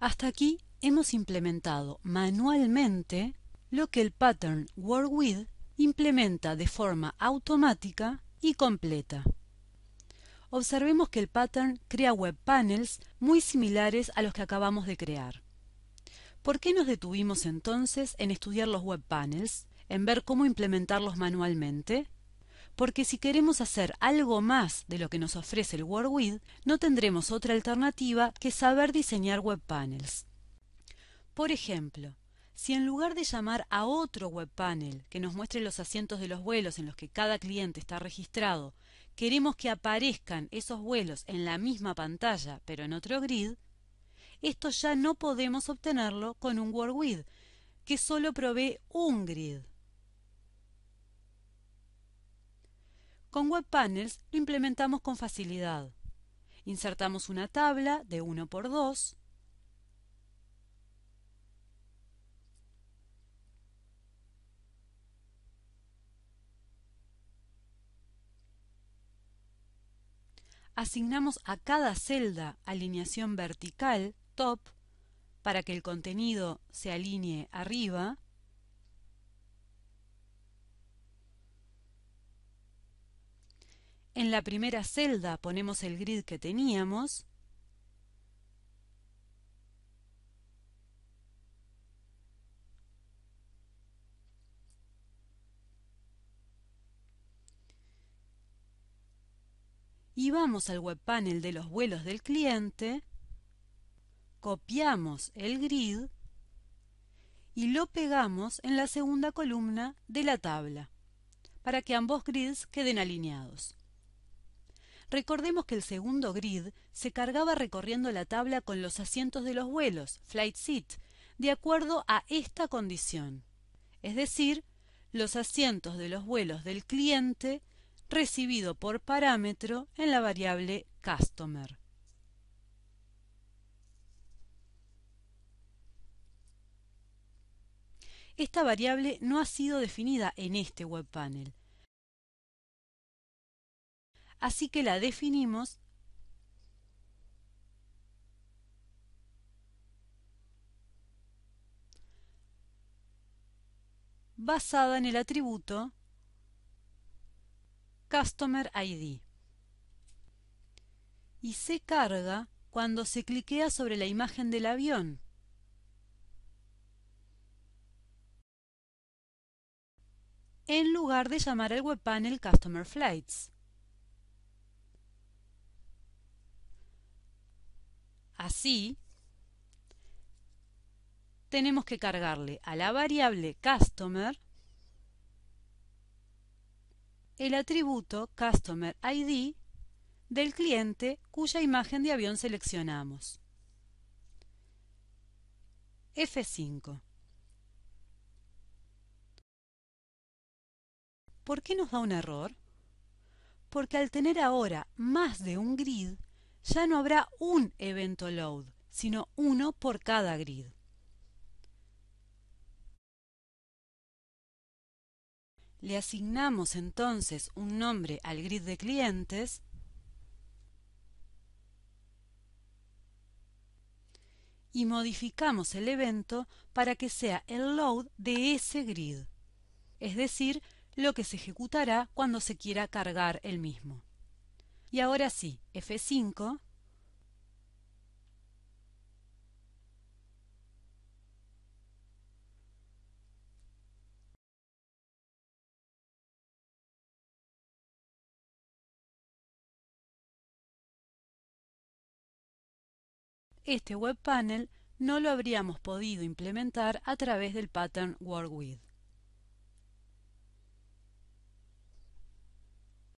Hasta aquí hemos implementado manualmente lo que el pattern Work implementa de forma automática y completa. Observemos que el pattern crea web panels muy similares a los que acabamos de crear. ¿Por qué nos detuvimos entonces en estudiar los web panels, en ver cómo implementarlos manualmente? porque si queremos hacer algo más de lo que nos ofrece el WordWid, no tendremos otra alternativa que saber diseñar web panels. Por ejemplo, si en lugar de llamar a otro web panel que nos muestre los asientos de los vuelos en los que cada cliente está registrado, queremos que aparezcan esos vuelos en la misma pantalla pero en otro grid, esto ya no podemos obtenerlo con un WordWid, que solo provee un grid. Con web panels lo implementamos con facilidad. Insertamos una tabla de 1 por 2 asignamos a cada celda alineación vertical, top, para que el contenido se alinee arriba En la primera celda ponemos el grid que teníamos. Y vamos al web panel de los vuelos del cliente, copiamos el grid y lo pegamos en la segunda columna de la tabla para que ambos grids queden alineados. Recordemos que el segundo grid se cargaba recorriendo la tabla con los asientos de los vuelos, flight de acuerdo a esta condición. Es decir, los asientos de los vuelos del cliente recibido por parámetro en la variable customer. Esta variable no ha sido definida en este web panel, así que la definimos basada en el atributo Customer ID y se carga cuando se cliquea sobre la imagen del avión. en lugar de llamar al panel Customer Flights. Así, tenemos que cargarle a la variable customer el atributo customer ID del cliente cuya imagen de avión seleccionamos. F5. ¿Por qué nos da un error? Porque al tener ahora más de un grid, ya no habrá un evento load, sino uno por cada grid. Le asignamos entonces un nombre al grid de clientes y modificamos el evento para que sea el load de ese grid, es decir, lo que se ejecutará cuando se quiera cargar el mismo. Y ahora sí, F5. Este web panel no lo habríamos podido implementar a través del pattern WorkWith.